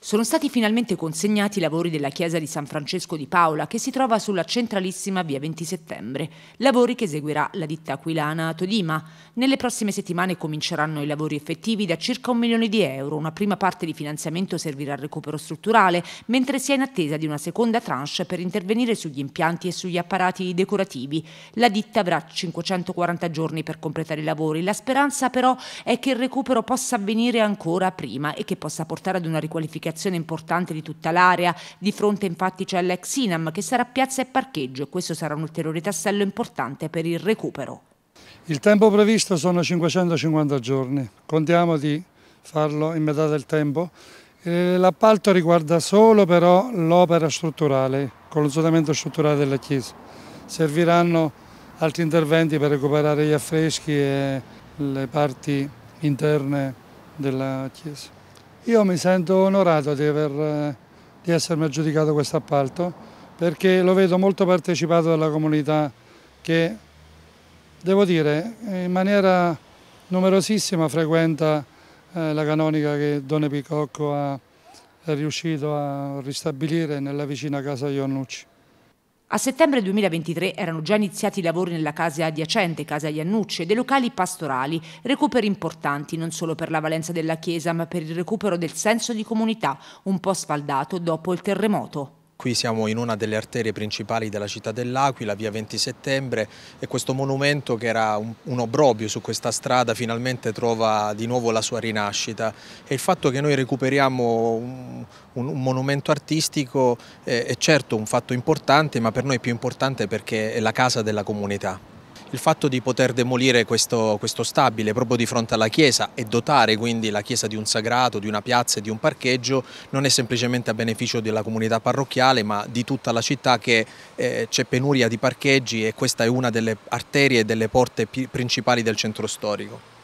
Sono stati finalmente consegnati i lavori della chiesa di San Francesco di Paola che si trova sulla centralissima via 20 settembre, lavori che eseguirà la ditta aquilana a Todima. Nelle prossime settimane cominceranno i lavori effettivi da circa un milione di euro, una prima parte di finanziamento servirà al recupero strutturale, mentre si è in attesa di una seconda tranche per intervenire sugli impianti e sugli apparati decorativi. La ditta avrà 540 giorni per completare i lavori, la speranza però è che il recupero possa avvenire ancora prima e che possa portare ad una riqualificazione riqualificazione importante di tutta l'area. Di fronte infatti c'è l'ex Inam che sarà piazza e parcheggio e questo sarà un ulteriore tassello importante per il recupero. Il tempo previsto sono 550 giorni, contiamo di farlo in metà del tempo. Eh, l'appalto riguarda solo però l'opera strutturale, con l'usotamento strutturale della chiesa. Serviranno altri interventi per recuperare gli affreschi e le parti interne della chiesa. Io mi sento onorato di, aver, eh, di essermi aggiudicato questo appalto perché lo vedo molto partecipato dalla comunità che, devo dire, in maniera numerosissima frequenta eh, la canonica che Don Epicocco ha, è riuscito a ristabilire nella vicina casa Iannucci. A settembre 2023 erano già iniziati i lavori nella casa adiacente, casa Iannucci, e dei locali pastorali, recuperi importanti non solo per la valenza della chiesa ma per il recupero del senso di comunità, un po' sfaldato dopo il terremoto. Qui siamo in una delle arterie principali della città dell'Aquila, via 20 settembre, e questo monumento che era un, un obbrobio su questa strada finalmente trova di nuovo la sua rinascita. E il fatto che noi recuperiamo un, un, un monumento artistico è, è certo un fatto importante, ma per noi è più importante perché è la casa della comunità il fatto di poter demolire questo, questo stabile proprio di fronte alla chiesa e dotare quindi la chiesa di un sagrato, di una piazza e di un parcheggio non è semplicemente a beneficio della comunità parrocchiale ma di tutta la città che eh, c'è penuria di parcheggi e questa è una delle arterie e delle porte principali del centro storico.